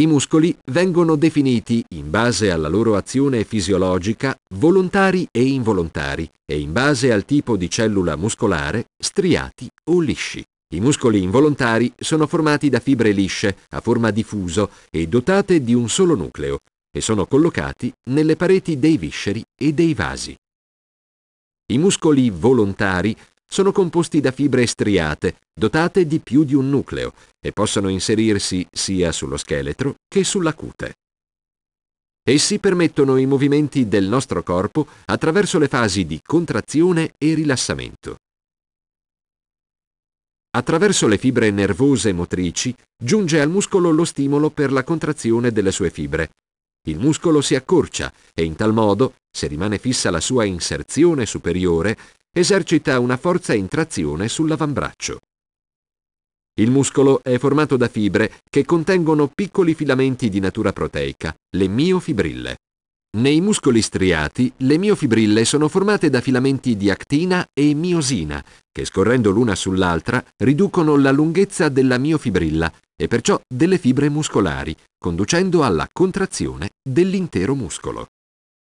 I muscoli vengono definiti, in base alla loro azione fisiologica, volontari e involontari e in base al tipo di cellula muscolare, striati o lisci. I muscoli involontari sono formati da fibre lisce, a forma di fuso e dotate di un solo nucleo, e sono collocati nelle pareti dei visceri e dei vasi. I muscoli volontari sono composti da fibre striate, dotate di più di un nucleo, e possono inserirsi sia sullo scheletro che sulla cute. Essi permettono i movimenti del nostro corpo attraverso le fasi di contrazione e rilassamento. Attraverso le fibre nervose motrici giunge al muscolo lo stimolo per la contrazione delle sue fibre. Il muscolo si accorcia e in tal modo, se rimane fissa la sua inserzione superiore, esercita una forza in trazione sull'avambraccio. Il muscolo è formato da fibre che contengono piccoli filamenti di natura proteica, le miofibrille. Nei muscoli striati, le miofibrille sono formate da filamenti di actina e miosina, che scorrendo l'una sull'altra riducono la lunghezza della miofibrilla e perciò delle fibre muscolari, conducendo alla contrazione dell'intero muscolo.